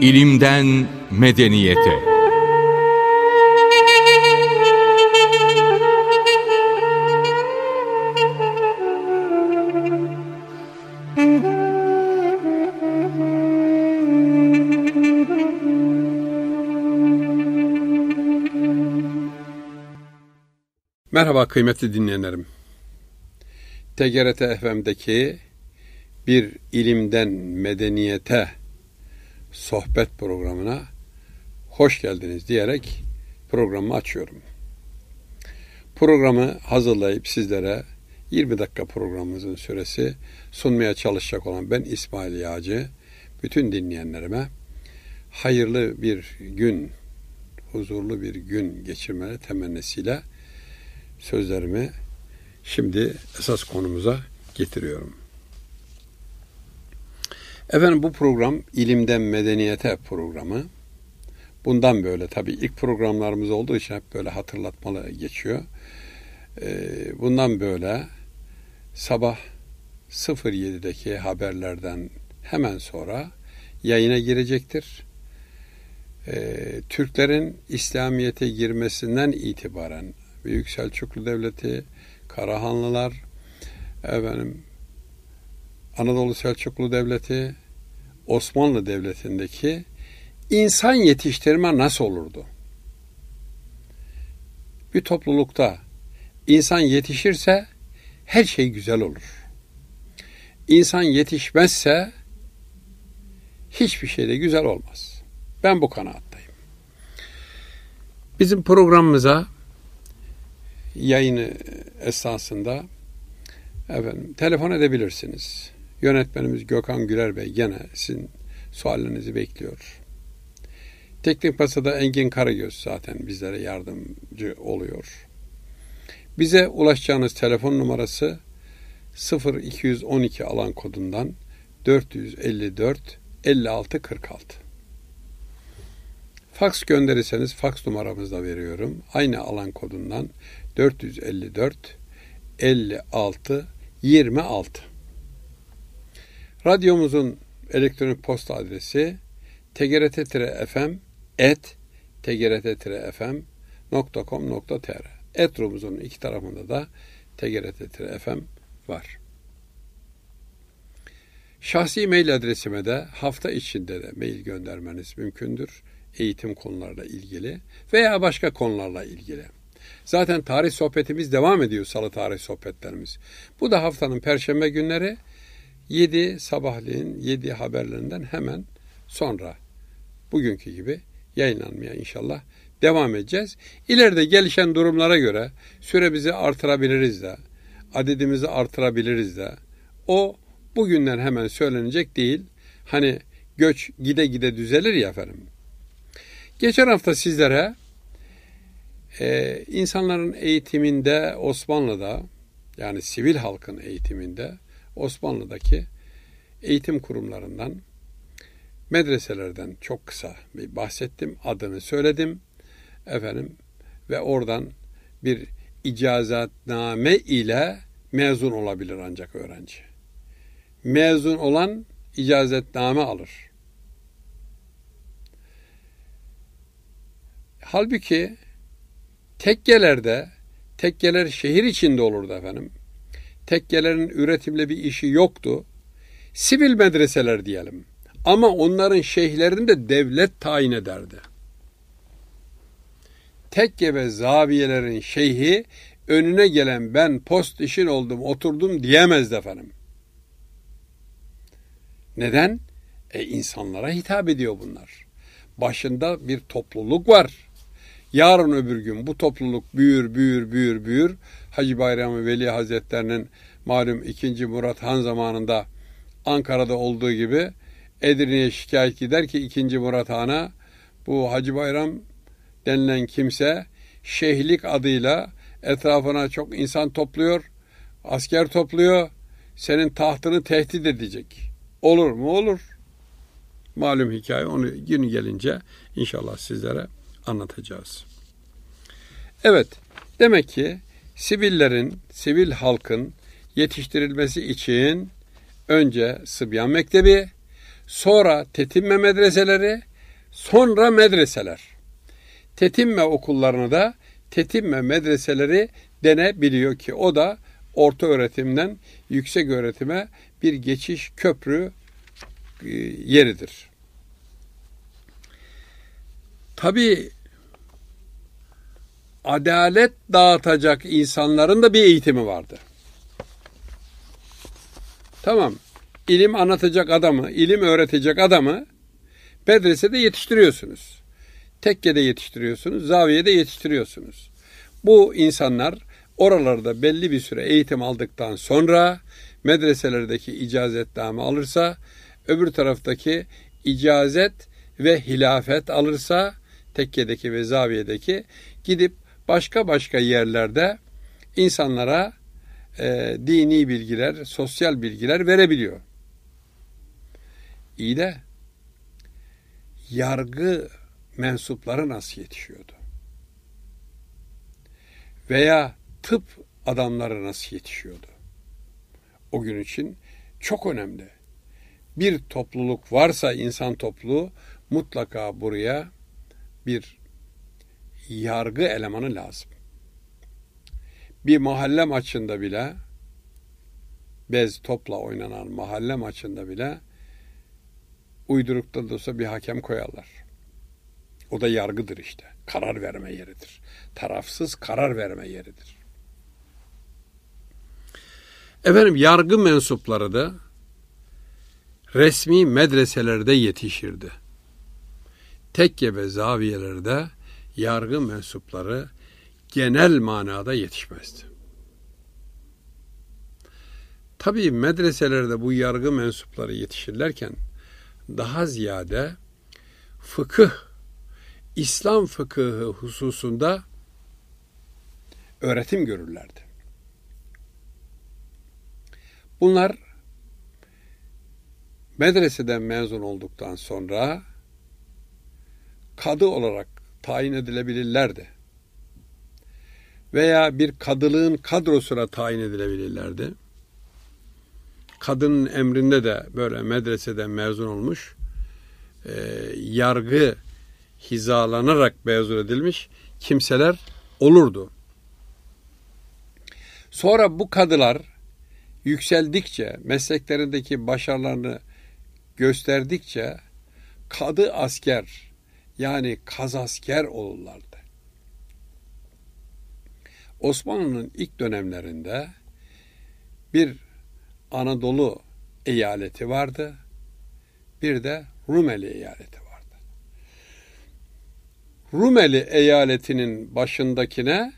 İlimden medeniyete. Merhaba kıymetli dinleyenlerim. TGRT FM'deki bir ilimden medeniyete sohbet programına hoş geldiniz diyerek programı açıyorum. Programı hazırlayıp sizlere 20 dakika programımızın süresi sunmaya çalışacak olan ben İsmail Yağcı bütün dinleyenlerime hayırlı bir gün, huzurlu bir gün geçirmeleri temennisiyle sözlerimi şimdi esas konumuza getiriyorum. Efendim bu program ilimden medeniyete programı. Bundan böyle tabi ilk programlarımız olduğu için hep böyle hatırlatmalı geçiyor. Ee, bundan böyle sabah 07'deki haberlerden hemen sonra yayına girecektir. Ee, Türklerin İslamiyet'e girmesinden itibaren Büyük Selçuklu Devleti, Karahanlılar, efendim Anadolu Selçuklu Devleti, Osmanlı Devleti'ndeki insan yetiştirme nasıl olurdu? Bir toplulukta insan yetişirse her şey güzel olur. İnsan yetişmezse hiçbir şey de güzel olmaz. Ben bu kanaattayım. Bizim programımıza yayını esasında efendim, telefon edebilirsiniz. Yönetmenimiz Gökhan Güler Bey gene sizin suallerinizi bekliyor. Teknik Pasada Engin Karagöz zaten bizlere yardımcı oluyor. Bize ulaşacağınız telefon numarası 0212 alan kodundan 454 56 46. Faks gönderirseniz faks numaramızı da veriyorum. Aynı alan kodundan 454 56 26 Radyomuzun elektronik posta adresi tgrt-fm et tgrt Etrumuzun iki tarafında da tgrt var. Şahsi mail adresime de hafta içinde de mail göndermeniz mümkündür. Eğitim konularla ilgili veya başka konularla ilgili. Zaten tarih sohbetimiz devam ediyor salı tarih sohbetlerimiz. Bu da haftanın perşembe günleri 7 sabahleyin 7 haberlerinden hemen sonra bugünkü gibi yayınlanmaya inşallah devam edeceğiz. İleride gelişen durumlara göre süremizi artırabiliriz de, adedimizi artırabiliriz de. O bugünden hemen söylenecek değil. Hani göç gide gide düzelir ya efendim. Geçen hafta sizlere ee, insanların eğitiminde Osmanlı'da yani sivil halkın eğitiminde Osmanlı'daki eğitim kurumlarından medreselerden çok kısa bir bahsettim. Adını söyledim. Efendim ve oradan bir icazatname ile mezun olabilir ancak öğrenci. Mezun olan icazetname alır. Halbuki tekkelerde, tekkeler şehir içinde olurdu efendim. Tekkelerin üretimle bir işi yoktu. Sivil medreseler diyelim. Ama onların şeyhlerini de devlet tayin ederdi. Tekke ve zaviyelerin şeyhi önüne gelen ben post işin oldum oturdum diyemezdi efendim. Neden? E insanlara hitap ediyor bunlar. Başında bir topluluk var. Yarın öbür gün bu topluluk büyür, büyür, büyür, büyür. Hacı Bayramı Veli Hazretlerinin malum 2. Murat Han zamanında Ankara'da olduğu gibi Edirne'ye şikayet gider ki 2. Murat Han'a bu Hacı Bayram denilen kimse şeyhlik adıyla etrafına çok insan topluyor, asker topluyor, senin tahtını tehdit edecek. Olur mu? Olur. Malum hikaye onu gün gelince inşallah sizlere anlatacağız. Evet, demek ki sivillerin, sivil halkın yetiştirilmesi için önce Sıbyan Mektebi, sonra tetimme medreseleri, sonra medreseler. Tetimme okullarına da tetimme medreseleri denebiliyor ki o da orta öğretimden yüksek öğretime bir geçiş köprü e, yeridir. Tabi adalet dağıtacak insanların da bir eğitimi vardı. Tamam. İlim anlatacak adamı, ilim öğretecek adamı medresede yetiştiriyorsunuz. Tekkede yetiştiriyorsunuz, zaviyede yetiştiriyorsunuz. Bu insanlar oralarda belli bir süre eğitim aldıktan sonra medreselerdeki icazet icazetname alırsa, öbür taraftaki icazet ve hilafet alırsa Tekke'deki ve zaviyedeki gidip başka başka yerlerde insanlara e, dini bilgiler, sosyal bilgiler verebiliyor. İyi de yargı mensupları nasıl yetişiyordu? Veya tıp adamları nasıl yetişiyordu? O gün için çok önemli. Bir topluluk varsa insan topluluğu mutlaka buraya bir yargı elemanı lazım. Bir mahalle maçında bile bez topla oynanan mahalle maçında bile uydurukta da olsa bir hakem koyarlar. O da yargıdır işte. Karar verme yeridir. Tarafsız karar verme yeridir. Efendim yargı mensupları da resmi medreselerde yetişirdi tekke ve zaviyelerde yargı mensupları genel manada yetişmezdi. Tabii medreselerde bu yargı mensupları yetişirlerken daha ziyade fıkıh, İslam fıkıhı hususunda öğretim görürlerdi. Bunlar medreseden mezun olduktan sonra kadı olarak tayin edilebilirlerdi. Veya bir kadılığın kadrosuna tayin edilebilirlerdi. Kadının emrinde de böyle medreseden mezun olmuş, e, yargı hizalanarak mezun edilmiş kimseler olurdu. Sonra bu kadılar yükseldikçe, mesleklerindeki başarılarını gösterdikçe kadı asker yani kazasker olurlardı. Osmanlı'nın ilk dönemlerinde bir Anadolu eyaleti vardı, bir de Rumeli eyaleti vardı. Rumeli eyaletinin başındakine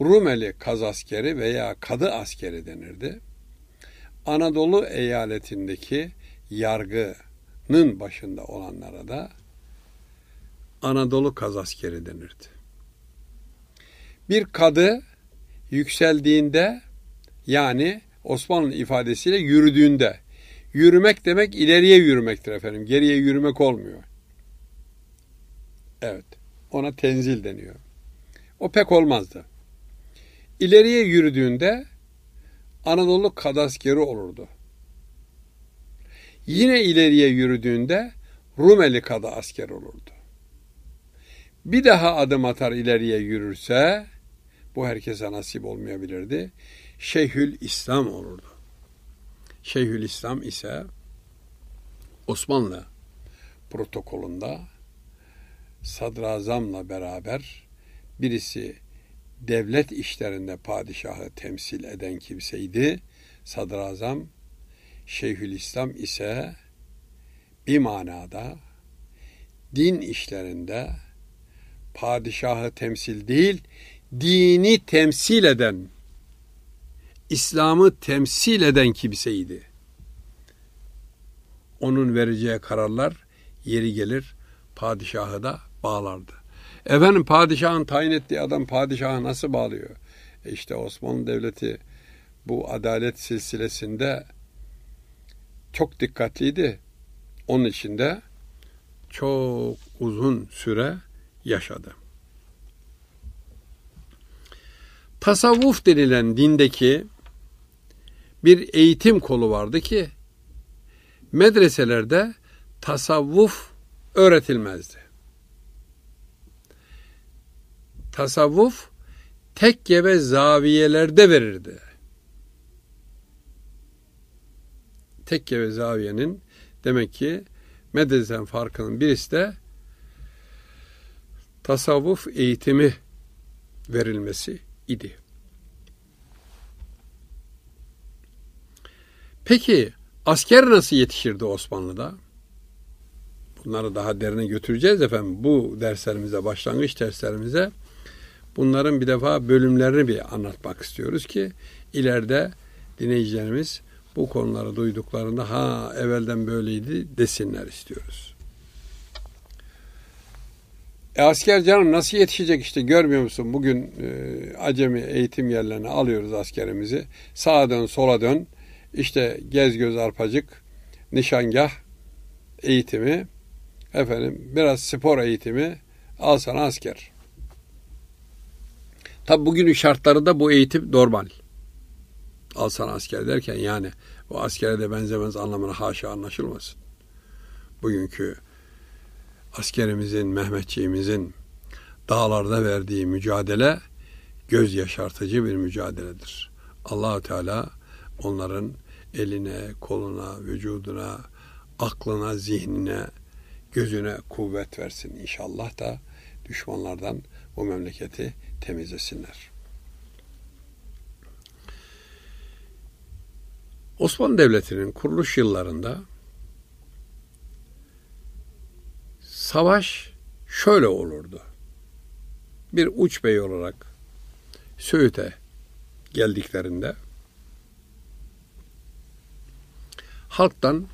Rumeli kazaskeri veya kadı askeri denirdi. Anadolu eyaletindeki yargının başında olanlara da Anadolu kazaskeri denirdi. Bir kadı yükseldiğinde yani Osmanlı ifadesiyle yürüdüğünde yürümek demek ileriye yürümektir efendim. Geriye yürümek olmuyor. Evet. Ona tenzil deniyor. O pek olmazdı. İleriye yürüdüğünde Anadolu kadaskeri olurdu. Yine ileriye yürüdüğünde Rumeli kada asker olurdu bir daha adım atar ileriye yürürse bu herkese nasip olmayabilirdi. Şeyhül İslam olurdu. Şeyhül İslam ise Osmanlı protokolünde sadrazamla beraber birisi devlet işlerinde padişahı temsil eden kimseydi. Sadrazam İslam ise bir manada din işlerinde padişahı temsil değil, dini temsil eden, İslam'ı temsil eden kimseydi. Onun vereceği kararlar yeri gelir padişahı da bağlardı. Efendim padişahın tayin ettiği adam padişahı nasıl bağlıyor? E işte Osmanlı Devleti bu adalet silsilesinde çok dikkatliydi. Onun için de çok uzun süre yaşadı. Tasavvuf denilen dindeki bir eğitim kolu vardı ki medreselerde tasavvuf öğretilmezdi. Tasavvuf tekke ve zaviyelerde verirdi. Tekke ve zaviyenin demek ki medresen farkının birisi de tasavvuf eğitimi verilmesi idi. Peki asker nasıl yetişirdi Osmanlı'da? Bunları daha derine götüreceğiz efendim. Bu derslerimize, başlangıç derslerimize bunların bir defa bölümlerini bir anlatmak istiyoruz ki ileride dinleyicilerimiz bu konuları duyduklarında ha evvelden böyleydi desinler istiyoruz. E asker canım nasıl yetişecek işte görmüyor musun? Bugün e, acemi eğitim yerlerine alıyoruz askerimizi. Sağa dön sola dön. işte gez göz arpacık, nişangah eğitimi, efendim biraz spor eğitimi al sana asker. Tabi bugünün da bu eğitim normal. Al sana asker derken yani o askere de benzemez anlamına haşa anlaşılmasın. Bugünkü askerimizin, Mehmetçiğimizin dağlarda verdiği mücadele göz yaşartıcı bir mücadeledir. Allahü Teala onların eline, koluna, vücuduna, aklına, zihnine, gözüne kuvvet versin inşallah da düşmanlardan bu memleketi temizlesinler. Osmanlı Devleti'nin kuruluş yıllarında savaş şöyle olurdu. Bir uç bey olarak Söğüt'e geldiklerinde halktan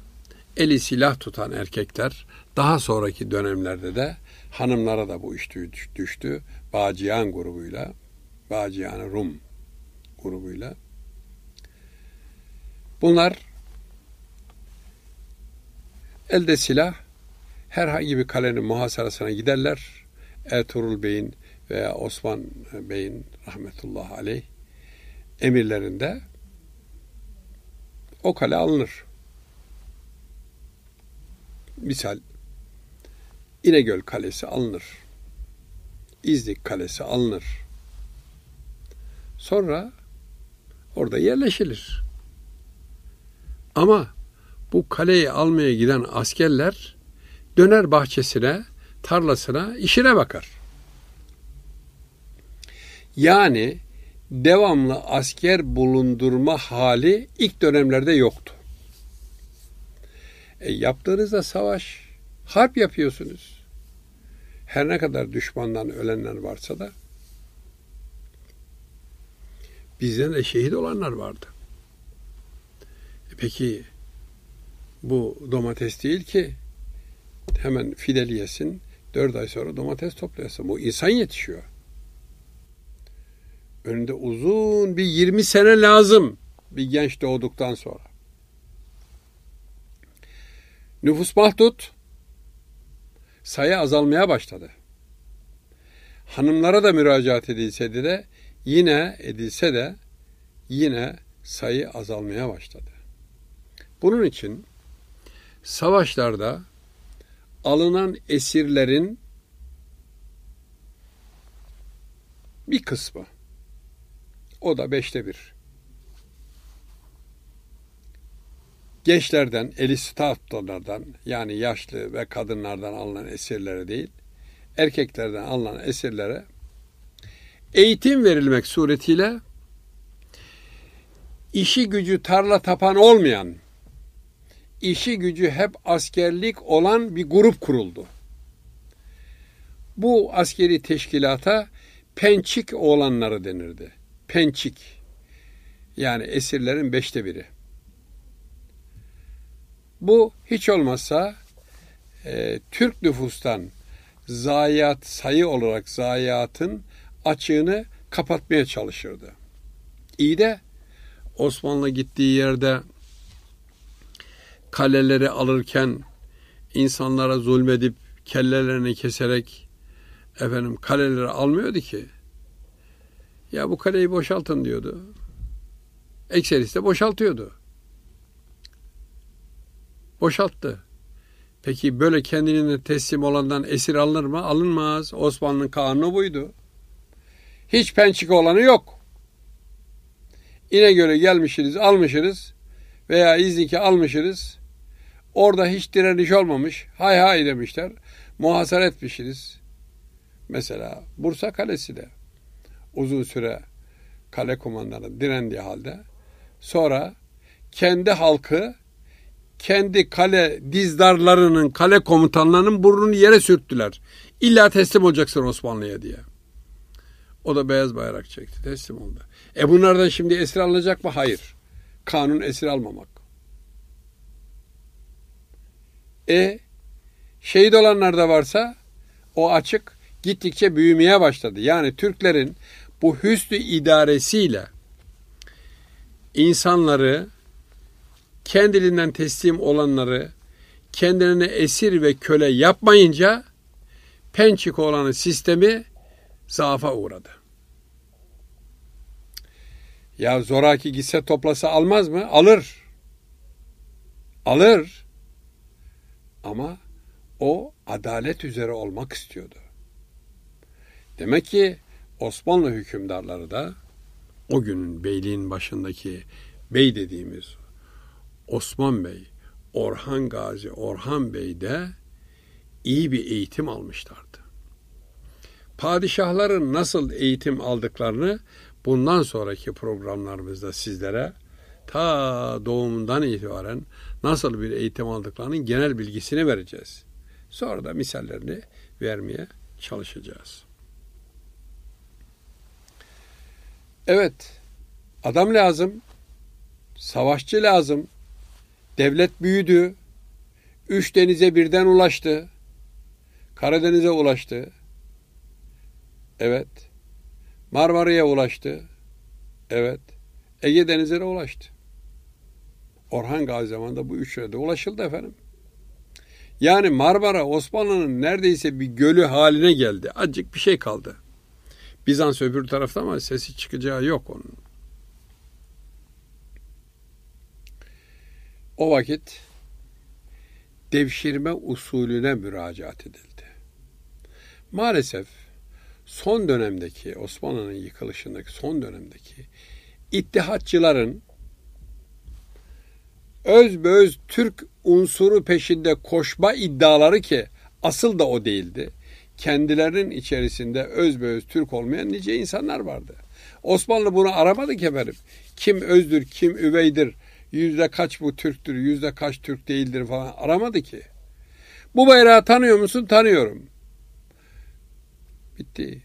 eli silah tutan erkekler daha sonraki dönemlerde de hanımlara da bu iş düştü. Bağcıyan grubuyla, Bağcıyan Rum grubuyla. Bunlar elde silah herhangi bir kalenin muhasarasına giderler. Ertuğrul Bey'in veya Osman Bey'in rahmetullahi aleyh emirlerinde o kale alınır. Misal İnegöl Kalesi alınır. İznik Kalesi alınır. Sonra orada yerleşilir. Ama bu kaleyi almaya giden askerler döner bahçesine, tarlasına, işine bakar. Yani devamlı asker bulundurma hali ilk dönemlerde yoktu. E, yaptığınızda savaş, harp yapıyorsunuz. Her ne kadar düşmandan ölenler varsa da bizden de şehit olanlar vardı. E, peki bu domates değil ki hemen fideli yesin. Dört ay sonra domates toplayasın. Bu insan yetişiyor. Önünde uzun bir 20 sene lazım bir genç doğduktan sonra. Nüfus mahdut. Sayı azalmaya başladı. Hanımlara da müracaat edilse de yine edilse de yine sayı azalmaya başladı. Bunun için savaşlarda alınan esirlerin bir kısmı. O da beşte bir. Gençlerden, eli elistatlardan yani yaşlı ve kadınlardan alınan esirlere değil, erkeklerden alınan esirlere eğitim verilmek suretiyle işi gücü tarla tapan olmayan işi gücü hep askerlik olan bir grup kuruldu. Bu askeri teşkilata pençik oğlanları denirdi. Pençik. Yani esirlerin beşte biri. Bu hiç olmazsa e, Türk nüfustan zayiat sayı olarak zayiatın açığını kapatmaya çalışırdı. İyi de Osmanlı gittiği yerde kaleleri alırken insanlara zulmedip kellelerini keserek efendim kaleleri almıyordu ki. Ya bu kaleyi boşaltın diyordu. Ekserisi de boşaltıyordu. Boşalttı. Peki böyle kendine teslim olandan esir alınır mı? Alınmaz. Osmanlı'nın kanunu buydu. Hiç pençik olanı yok. İnegöl'e gelmişsiniz, almışırız veya ki almışırız. Orada hiç direniş olmamış. Hay hay demişler. muhasar etmişsiniz. Mesela Bursa Kalesi de uzun süre kale komandanı direndiği halde sonra kendi halkı kendi kale dizdarlarının, kale komutanlarının burnunu yere sürttüler. İlla teslim olacaksın Osmanlı'ya diye. O da beyaz bayrak çekti. Teslim oldu. E bunlardan şimdi esir alınacak mı? Hayır. Kanun esir almamak. E şehit olanlar da varsa o açık gittikçe büyümeye başladı. Yani Türklerin bu hüsnü idaresiyle insanları kendiliğinden teslim olanları kendilerine esir ve köle yapmayınca pençik olan sistemi zaafa uğradı. Ya zoraki gitse toplası almaz mı? Alır. Alır. Ama o adalet üzere olmak istiyordu. Demek ki Osmanlı hükümdarları da o günün beyliğin başındaki bey dediğimiz Osman Bey, Orhan Gazi, Orhan Bey de iyi bir eğitim almışlardı. Padişahların nasıl eğitim aldıklarını bundan sonraki programlarımızda sizlere ta doğumundan itibaren nasıl bir eğitim aldıklarının genel bilgisini vereceğiz. Sonra da misallerini vermeye çalışacağız. Evet, adam lazım, savaşçı lazım, devlet büyüdü, üç denize birden ulaştı, Karadeniz'e ulaştı, evet, Marmara'ya ulaştı, evet, Ege Denizi'ne ulaştı. Orhan Gazi zamanında bu üçlere de ulaşıldı efendim. Yani Marmara Osmanlı'nın neredeyse bir gölü haline geldi. Acık bir şey kaldı. Bizans öbür tarafta ama sesi çıkacağı yok onun. O vakit devşirme usulüne müracaat edildi. Maalesef son dönemdeki Osmanlı'nın yıkılışındaki son dönemdeki ittihatçıların öz özbeöz Türk unsuru peşinde koşma iddiaları ki asıl da o değildi. Kendilerinin içerisinde öz özbeöz Türk olmayan nice insanlar vardı. Osmanlı bunu aramadı ki efendim. Kim özdür, kim üveydir, yüzde kaç bu Türktür, yüzde kaç Türk değildir falan aramadı ki. Bu bayrağı tanıyor musun? Tanıyorum. Bitti.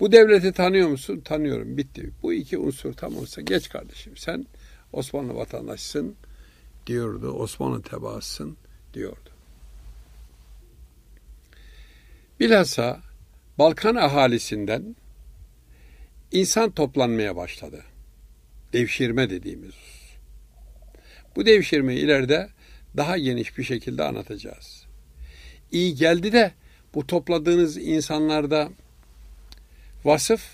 Bu devleti tanıyor musun? Tanıyorum. Bitti. Bu iki unsur tam olsa geç kardeşim. Sen Osmanlı vatandaşısın diyordu. Osmanlı tebaasısın diyordu. Bilhassa Balkan ahalisinden insan toplanmaya başladı. Devşirme dediğimiz. Bu devşirmeyi ileride daha geniş bir şekilde anlatacağız. İyi geldi de bu topladığınız insanlarda vasıf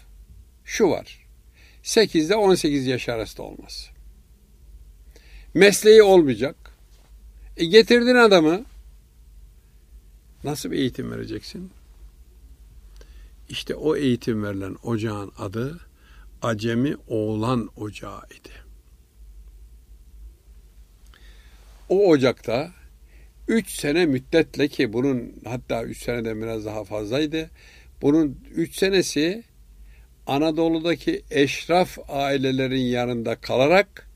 şu var. 8 ile 18 yaş arası da olmaz. Mesleği olmayacak. E getirdin adamı. Nasıl bir eğitim vereceksin? İşte o eğitim verilen ocağın adı Acemi Oğlan Ocağı idi. O ocakta 3 sene müddetle ki bunun hatta 3 seneden biraz daha fazlaydı. Bunun 3 senesi Anadolu'daki eşraf ailelerin yanında kalarak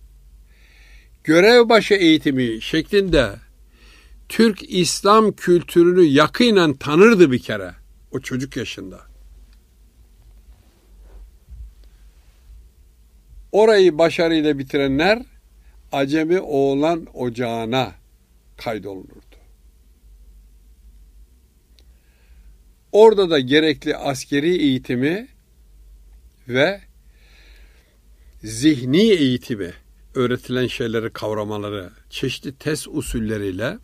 görev başı eğitimi şeklinde Türk İslam kültürünü yakinen tanırdı bir kere o çocuk yaşında. Orayı başarıyla bitirenler Acemi Oğlan Ocağı'na kaydolunurdu. Orada da gerekli askeri eğitimi ve zihni eğitimi öğretilen şeyleri kavramaları çeşitli test usulleriyle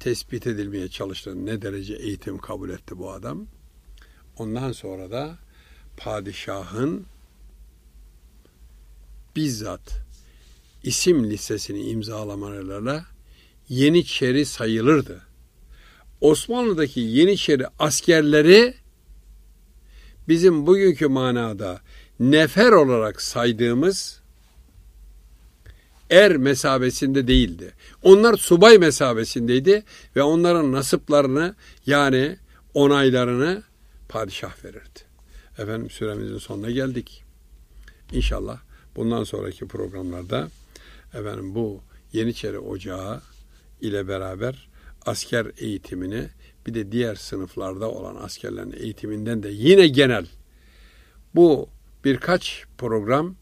tespit edilmeye çalıştığını ne derece eğitim kabul etti bu adam. Ondan sonra da padişahın bizzat isim listesini imzalamalarıyla Yeniçeri sayılırdı. Osmanlı'daki Yeniçeri askerleri bizim bugünkü manada nefer olarak saydığımız er mesabesinde değildi. Onlar subay mesabesindeydi ve onların nasıplarını yani onaylarını padişah verirdi. Efendim süremizin sonuna geldik. İnşallah bundan sonraki programlarda efendim bu Yeniçeri Ocağı ile beraber asker eğitimini bir de diğer sınıflarda olan askerlerin eğitiminden de yine genel bu birkaç program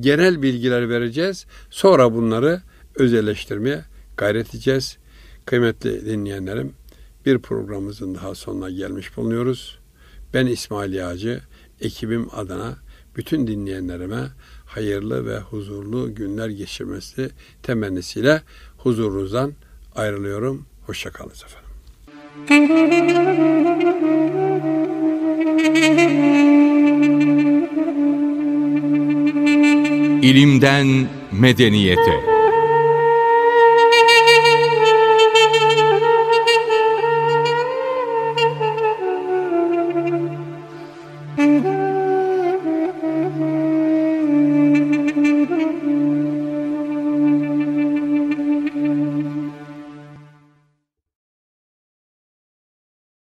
genel bilgiler vereceğiz. Sonra bunları özelleştirmeye gayret edeceğiz. Kıymetli dinleyenlerim, bir programımızın daha sonuna gelmiş bulunuyoruz. Ben İsmail Yağcı, ekibim adına bütün dinleyenlerime hayırlı ve huzurlu günler geçirmesi temennisiyle huzurunuzdan ayrılıyorum. Hoşçakalınız efendim. ilimden medeniyete.